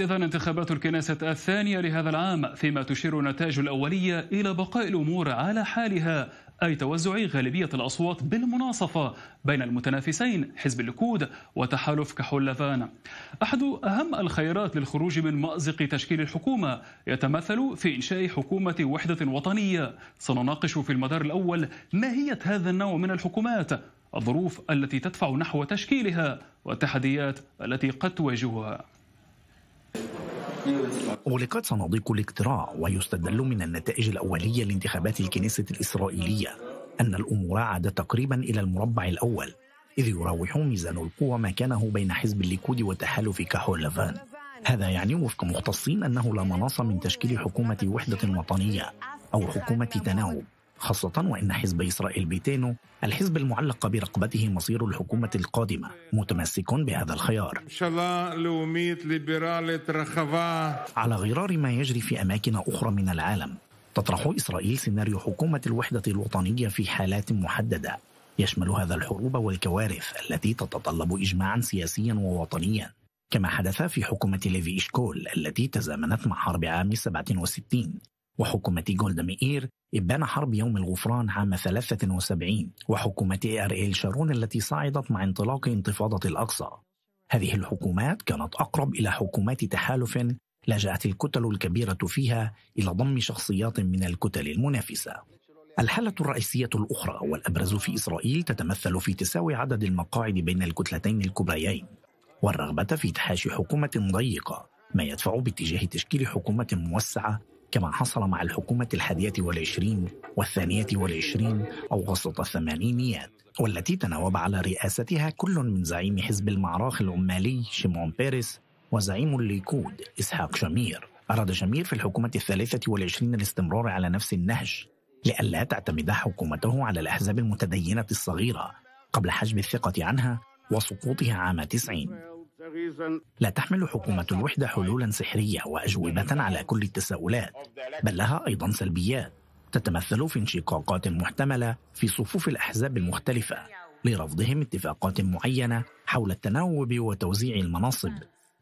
انتهت إذا انتخابات الكنيسة الثانية لهذا العام فيما تشير النتائج الأولية إلى بقاء الأمور على حالها أي توزع غالبية الأصوات بالمناصفة بين المتنافسين حزب الليكود وتحالف كحول كحولفان أحد أهم الخيارات للخروج من مأزق تشكيل الحكومة يتمثل في إنشاء حكومة وحدة وطنية سنناقش في المدار الأول ماهية هذا النوع من الحكومات الظروف التي تدفع نحو تشكيلها والتحديات التي قد تواجهها أغلقت صناديق الاقتراع ويستدل من النتائج الأولية لانتخابات الكنيسة الإسرائيلية أن الأمور عادت تقريبا إلى المربع الأول إذ يراوح ميزان القوى مكانه بين حزب الليكود وتحالف كحول لافان هذا يعني وفق مختصين أنه لا مناص من تشكيل حكومة وحدة وطنية أو حكومة تناوب خاصة وإن حزب إسرائيل بيتينو الحزب المعلق برقبته مصير الحكومة القادمة متمسك بهذا الخيار على غرار ما يجري في أماكن أخرى من العالم تطرح إسرائيل سيناريو حكومة الوحدة الوطنية في حالات محددة يشمل هذا الحروب والكوارث التي تتطلب إجماعا سياسيا ووطنيا كما حدث في حكومة ليفي إشكول التي تزامنت مع حرب عام 67 وحكومة جولدا مئير ابان حرب يوم الغفران عام 73 وحكومة إيه ار إيه ال شارون التي صعدت مع انطلاق انتفاضة الأقصى هذه الحكومات كانت أقرب إلى حكومات تحالف لجأت الكتل الكبيرة فيها إلى ضم شخصيات من الكتل المنافسة الحالة الرئيسية الأخرى والأبرز في إسرائيل تتمثل في تساوي عدد المقاعد بين الكتلتين الكبريين والرغبة في تحاشي حكومة ضيقة ما يدفع باتجاه تشكيل حكومة موسعة كما حصل مع الحكومة الحادية والعشرين والثانية والعشرين وسط الثمانينيات والتي تناوب على رئاستها كل من زعيم حزب المعراخ العمالي شمعون بيريس وزعيم الليكود إسحاق شمير أراد شمير في الحكومة الثالثة والعشرين الاستمرار على نفس النهج لئلا تعتمد حكومته على الأحزاب المتدينة الصغيرة قبل حجب الثقة عنها وسقوطها عام 90 لا تحمل حكومة الوحدة حلولا سحرية وأجوبة على كل التساؤلات بل لها أيضا سلبيات تتمثل في انشقاقات محتملة في صفوف الأحزاب المختلفة لرفضهم اتفاقات معينة حول التناوب وتوزيع المناصب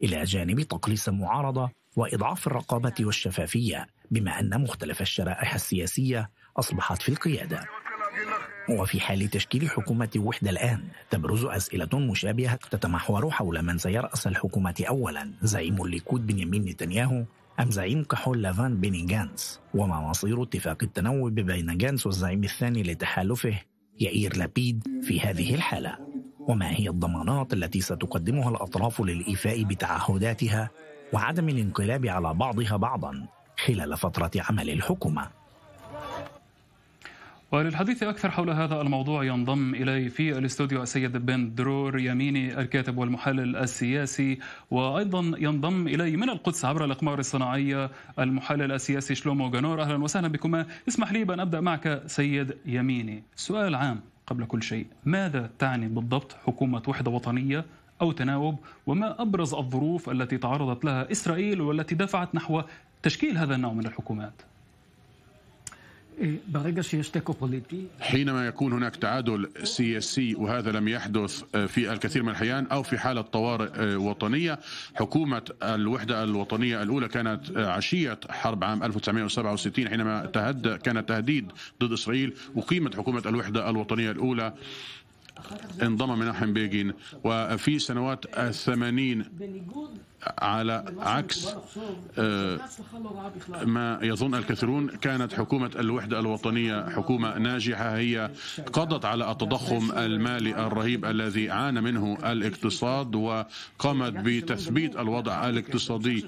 إلى جانب تقليص المعارضة وإضعاف الرقابة والشفافية بما أن مختلف الشرائح السياسية أصبحت في القيادة وفي حال تشكيل حكومة وحدة الآن تبرز أسئلة مشابهة تتمحور حول من سيرأس الحكومة أولا زعيم الليكود بنيامين نتنياهو أم زعيم كحول لافان بيني جانس وما مصير اتفاق التنوب بين جانس والزعيم الثاني لتحالفه يائير لابيد في هذه الحالة وما هي الضمانات التي ستقدمها الأطراف للإيفاء بتعهداتها وعدم الانقلاب على بعضها بعضا خلال فترة عمل الحكومة وللحديث أكثر حول هذا الموضوع ينضم إلي في الاستوديو السيد بن درور يميني الكاتب والمحلل السياسي وأيضا ينضم إلي من القدس عبر الأقمار الصناعية المحلل السياسي شلومو جانور أهلا وسهلا بكما اسمح لي بأن أبدأ معك سيد يميني سؤال عام قبل كل شيء ماذا تعني بالضبط حكومة وحدة وطنية أو تناوب وما أبرز الظروف التي تعرضت لها إسرائيل والتي دفعت نحو تشكيل هذا النوع من الحكومات حينما يكون هناك تعادل سياسي وهذا لم يحدث آه، في الكثير من الأحيان أو في حالة طوارئ آه، وطنية حكومة الوحدة الوطنية الأولى كانت آه، عشية حرب عام 1967 حينما تهدى كان تهديد ضد إسرائيل وقيمة حكومة الوحدة الوطنية الأولى انضم مناحم بيجين وفي سنوات الثمانين على عكس آه، ما يظن الكثيرون كانت حكومة الوحدة الوطنية حكومة ناجحة هي قضت على التضخم المالي الرهيب الذي عانى منه الاقتصاد وقامت بتثبيت الوضع الاقتصادي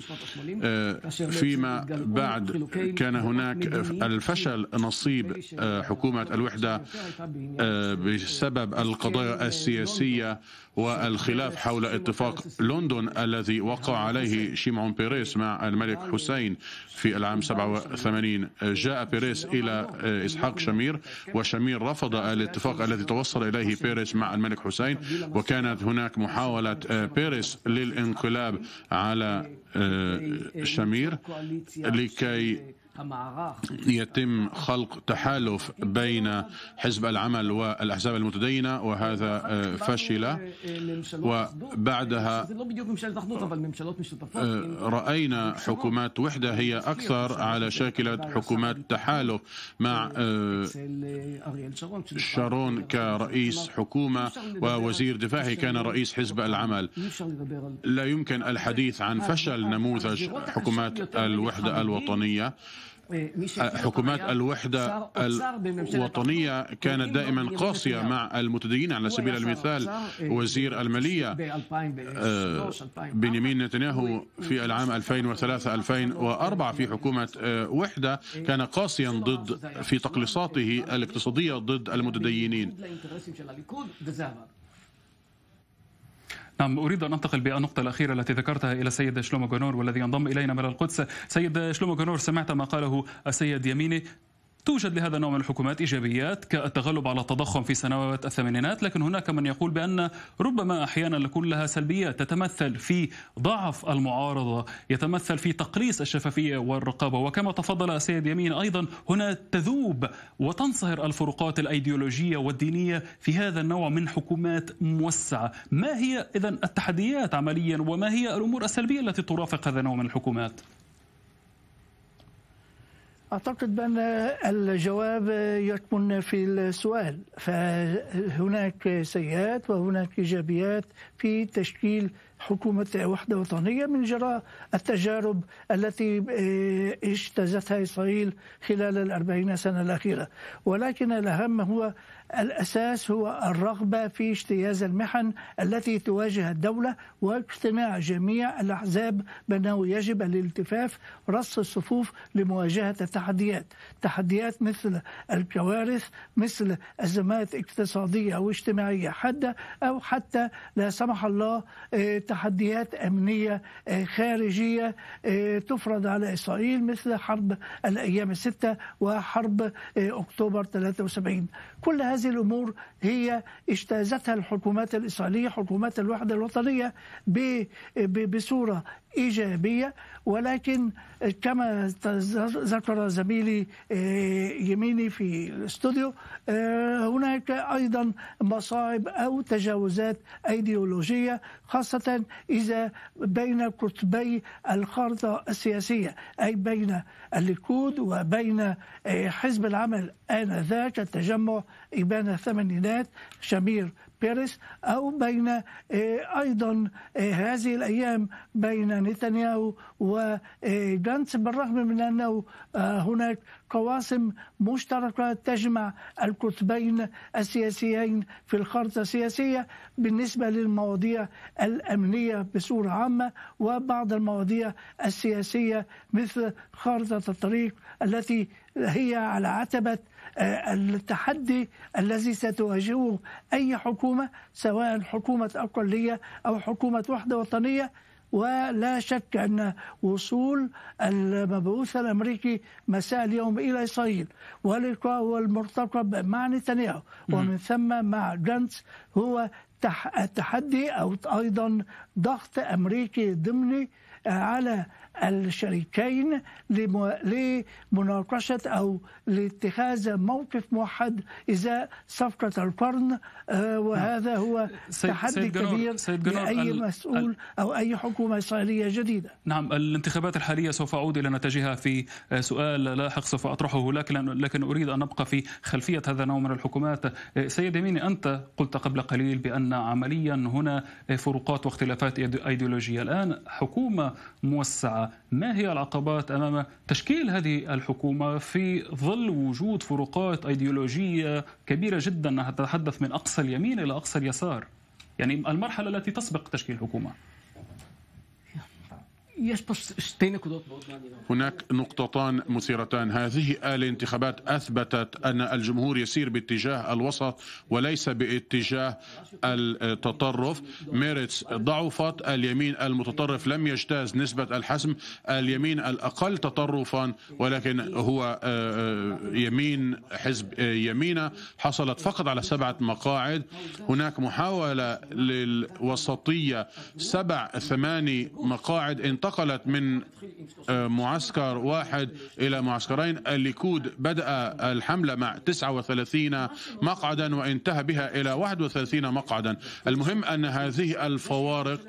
آه، فيما بعد كان هناك الفشل نصيب آه، حكومة الوحدة بسبب القضايا السياسية والخلاف حول اتفاق لندن الذي وقع عليه شيمعون بيريس مع الملك حسين في العام 87 جاء بيريس إلى إسحاق شمير وشمير رفض الاتفاق الذي توصل إليه بيريس مع الملك حسين وكانت هناك محاولة آه، بيريس للانقلاب على آه، شمير لكي يتم خلق تحالف بين حزب العمل والاحزاب المتدينه وهذا آه، فشل وبعدها آه، راينا حكومات وحده هي اكثر على شاكله حكومات تحالف مع آه، شارون كرئيس حكومه ووزير دفاعه كان رئيس حزب العمل لا يمكن الحديث عن فشل نموذج حكومات الوحده الوطنيه حكومات الوحدة الوطنية كانت دائما قاسية مع المتدينين على سبيل المثال وزير المالية بنيامين نتنياهو في العام 2003 2004 في حكومة وحدة كان قاسيا ضد في تقليصاته الاقتصادية ضد المتدينين نعم أريد أن أنتقل بالنقطة الأخيرة التي ذكرتها إلى السيد شلومو جونور والذي ينضم إلينا من القدس سيد شلومو جونور سمعت ما قاله السيد يميني توجد لهذا النوع من الحكومات ايجابيات كالتغلب على التضخم في سنوات الثمانينات، لكن هناك من يقول بان ربما احيانا يكون لها سلبيات تتمثل في ضعف المعارضه، يتمثل في تقليص الشفافيه والرقابه، وكما تفضل السيد يمين ايضا هنا تذوب وتنصهر الفروقات الايديولوجيه والدينيه في هذا النوع من حكومات موسعه، ما هي اذا التحديات عمليا وما هي الامور السلبيه التي ترافق هذا النوع من الحكومات؟ أعتقد بأن الجواب يكمن في السؤال فهناك سيئات وهناك إيجابيات في تشكيل حكومة وحدة وطنية من جراء التجارب التي آه، اجتازتها إسرائيل خلال الأربعين سنة الأخيرة ولكن الأهم هو الأساس هو الرغبة في اجتياز المحن التي تواجه الدولة واجتماع جميع الأحزاب بأنه يجب الالتفاف رص الصفوف لمواجهة التحديات تحديات مثل الكوارث مثل أزمات اقتصادية أو اجتماعية حادة أو حتى لا سمح الله آه، تحديات أمنية آه، خارجية آه، تفرض على إسرائيل مثل حرب الأيام الستة وحرب أكتوبر 73 كل هذا هذه الأمور هي اجتازتها الحكومات الإسرائيلية حكومات الوحدة الوطنية بصورة إيجابية ولكن كما ذكر زميلي آه، يميني في الاستوديو آه، هناك أيضا مصاعب أو تجاوزات أيديولوجية خاصة إذا بين قطبي الخارطة السياسية أي بين الليكود وبين آه، حزب العمل آنذاك التجمع إبان الثمانينات شمير بيريس أو بين آه، أيضا آه، هذه الأيام بين نتنياهو وجانس آه، بالرغم من أنه هناك قواسم مشتركة تجمع القطبين السياسيين في الخارطة السياسية بالنسبة للمواضيع الأمنية بصورة عامة وبعض المواضيع السياسية مثل خارطة الطريق التي هي على عتبة آه، التحدي الذي ستواجهه أي حكومة سواء حكومة أقلية أو حكومة وحدة وطنية ولا شك أن وصول المبعوث الأمريكي مساء اليوم إلى إسرائيل واللقاء المرتقب مع نتنياهو ومن ثم مع جانس هو تحدي أو أيضا ضغط أمريكي ضمني آه، على الشريكين لمناقشة أو لاتخاذ موقف موحد إذا صفقة القرن آه، وهذا نعم. هو سيد تحدي سيد كبير سيد لأي مسؤول أو أي حكومة إسرائيلية جديدة نعم الانتخابات الحالية سوف أعود إلى نتائجها في آه، سؤال لاحق سوف أطرحه لكن, لكن أريد أن أبقى في خلفية هذا النوع من الحكومات آه، سيد يميني أنت قلت قبل قليل بأن عمليا هنا فروقات واختلافات أيديولوجية الآن حكومة موسعة ما هي العقبات امام تشكيل هذه الحكومه في ظل وجود فروقات ايديولوجيه كبيره جدا نتحدث من اقصى اليمين الى اقصى اليسار يعني المرحله التي تسبق تشكيل حكومه هناك نقطتان مثيرتان هذه الانتخابات أثبتت أن الجمهور يسير باتجاه الوسط وليس باتجاه التطرف ميرتس ضعفت اليمين المتطرف لم يجتاز نسبة الحسم اليمين الأقل تطرفا ولكن هو آه، آه، يمين حزب آه، يمينة حصلت فقط على سبعة مقاعد هناك محاولة للوسطية سبع ثماني مقاعد انتقل انتقلت من آه، معسكر واحد إلى معسكرين الليكود بدأ الحملة مع 39 مقعدا وانتهى بها إلى 31 مقعدا المهم أن هذه الفوارق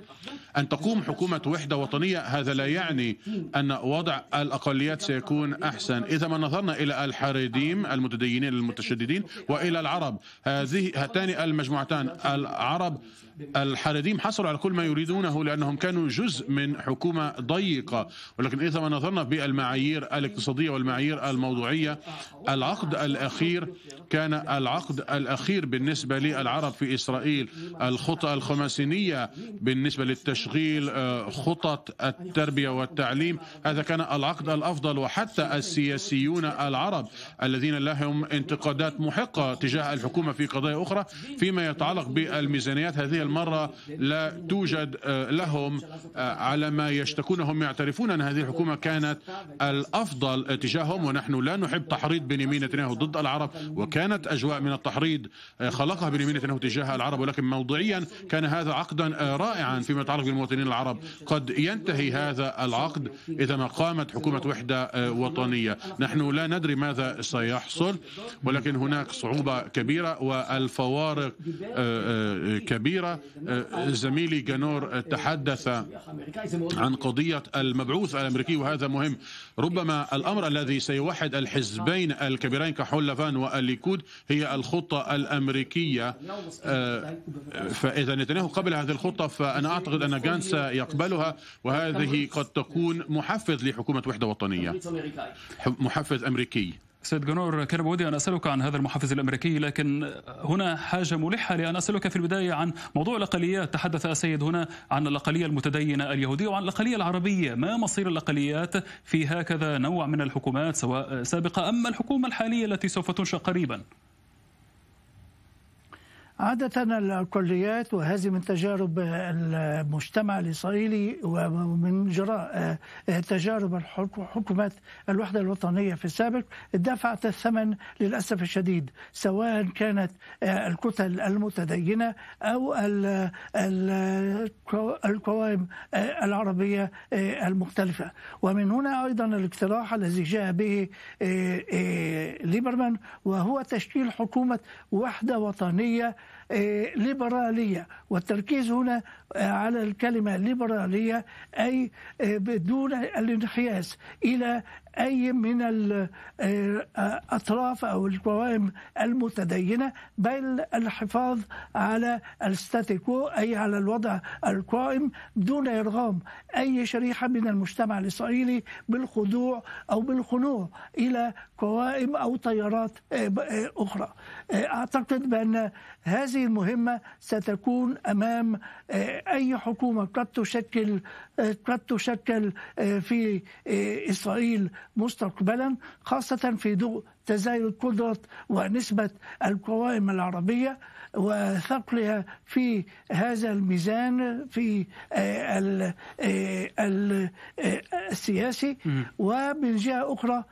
أن تقوم حكومة وحدة وطنية هذا لا يعني أن وضع الأقليات سيكون أحسن إذا ما نظرنا إلى الحريديم المتدينين المتشددين وإلى العرب هذه هاتان المجموعتان العرب الحريديم حصلوا على كل ما يريدونه لأنهم كانوا جزء من حكومة ضيقة ولكن إذا ما نظرنا بالمعايير الاقتصادية والمعايير الموضوعية العقد الأخير كان العقد الأخير بالنسبة للعرب في إسرائيل الخطة الخماسينية بالنسبة للتشغيل آه، خطط التربية والتعليم هذا كان العقد الأفضل وحتى السياسيون العرب الذين لهم انتقادات محقة تجاه الحكومة في قضايا أخرى فيما يتعلق بالميزانيات هذه المرة لا توجد آه، لهم آه، على ما يشتكون هم يعترفون أن هذه الحكومة كانت الأفضل تجاههم ونحن لا نحب تحريض بنيامين نتنياهو ضد العرب وكانت أجواء من التحريض خلقها بنيامين نتنياهو تجاه العرب ولكن موضوعيا كان هذا عقدا رائعا فيما يتعلق بالمواطنين العرب قد ينتهي هذا العقد إذا ما قامت حكومة وحدة آه، وطنية نحن لا ندري ماذا سيحصل ولكن هناك صعوبة كبيرة والفوارق آه، آه، كبيرة زميلي جانور تحدث عن قضية المبعوث الأمريكي وهذا مهم ربما الأمر الذي سيوحد الحزبين الكبيرين كحلفان والليكود هي الخطة الأمريكية فإذا نتنياهو قبل هذه الخطة فأنا أعتقد أعتقد أن جانس يقبلها وهذه قد تكون محفز لحكومة وحدة وطنية محفز أمريكي سيد جنور كان بودي أن أسألك عن هذا المحفز الأمريكي لكن هنا حاجة ملحة لأن أسألك في البداية عن موضوع الأقليات تحدث السيد هنا عن الأقلية المتدينة اليهودية وعن الأقلية العربية ما مصير الأقليات في هكذا نوع من الحكومات سواء سابقة أما الحكومة الحالية التي سوف تنشأ قريبا عادة الكليات وهذه من تجارب المجتمع الإسرائيلي ومن جراء آه، تجارب حكومة الوحدة الوطنية في السابق دفعت الثمن للأسف الشديد سواء كانت آه، الكتل المتدينة أو القوائم آه، العربية المختلفة ومن هنا أيضا الاقتراح الذي جاء به ليبرمان وهو تشكيل حكومة وحدة وطنية آه، ليبرالية والتركيز هنا على الكلمة ليبرالية أي آه، بدون الانحياز إلى أي من الأطراف آه، آه، أو القوائم المتدينة بل الحفاظ على الستاتيكو أي على الوضع القائم دون إرغام أي شريحة من المجتمع الإسرائيلي بالخضوع أو بالخنوع إلى قوائم أو تيارات أخرى أعتقد بأن هذه المهمة ستكون أمام اي حكومه قد تشكل قد تشكل آه، في آه، اسرائيل مستقبلا خاصه في ضوء تزايد قدرة ونسبة القوائم العربية وثقلها في هذا الميزان في آه، السياسي ومن جهة أخرى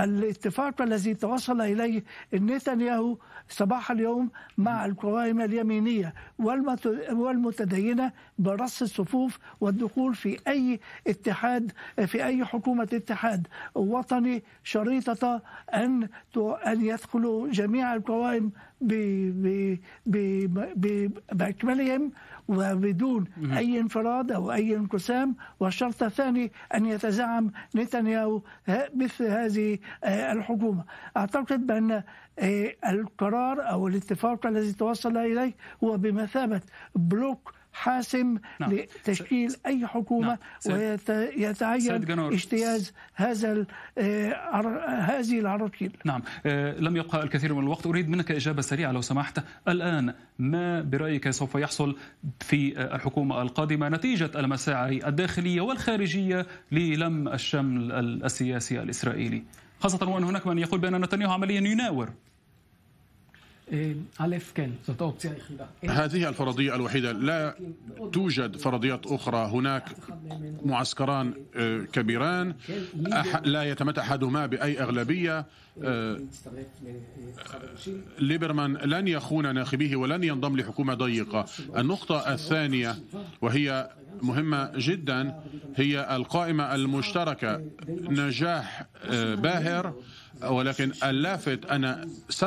الاتفاق الذي توصل إليه نتنياهو صباح اليوم مع القوائم اليمينية والمتدينة برص الصفوف والدخول في أي اتحاد في أي حكومة اتحاد وطني شريطة أن أن يدخلوا جميع القوائم باكملهم وبدون اي انفراد او اي انقسام والشرط الثاني ان يتزعم نتنياهو مثل هذه آه، الحكومه اعتقد بان آه، القرار او الاتفاق الذي توصل اليه هو بمثابه بلوك حاسم نعم. لتشكيل أي حكومة نعم. ويتعين اجتياز هذا آه، هذه العراقيل نعم آه، لم يبقى الكثير من الوقت أريد منك إجابة سريعة لو سمحت الآن ما برأيك سوف يحصل في آه، الحكومة القادمة نتيجة المساعي الداخلية والخارجية للم الشمل السياسي الإسرائيلي خاصة وأن هناك من يقول بأن نتنياهو عمليا يناور إيه، ألف كان هذه الفرضية الوحيدة لا توجد فرضيات أخرى هناك معسكران إيه، كبيران لا يتمتع أحدهما بأي أغلبية إيه، ليبرمان لن يخون ناخبيه ولن ينضم لحكومة ضيقة النقطة الثانية وهي مهمة جدا هي القائمة المشتركة نجاح باهر ولكن اللافت أن 87%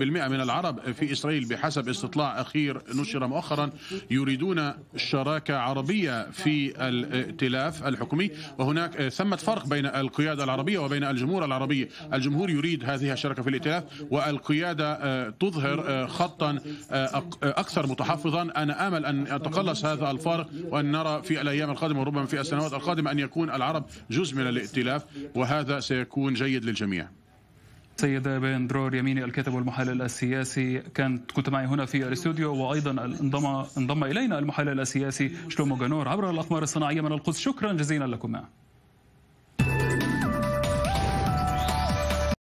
من العرب في إسرائيل بحسب استطلاع أخير نشر مؤخرا يريدون شراكة عربية في الائتلاف الحكومي وهناك ثمة فرق بين القيادة العربية وبين الجمهور العربي الجمهور يريد هذه الشراكة في الائتلاف والقيادة آه، تظهر آه، خطا آه، أكثر متحفظا أنا آمل أن يتقلص هذا الفارق وأن نرى في الأيام القادمة وربما في السنوات القادمة أن يكون العرب جزء من الائتلاف وهذا سيكون جيد للجميع الجميع بن بندرور يميني الكاتب والمحلل السياسي كانت كنت معي هنا في الاستوديو وايضا انضم انضم الينا المحلل السياسي شلومو جانور عبر الاقمار الصناعيه من القدس شكرا جزيلا لكما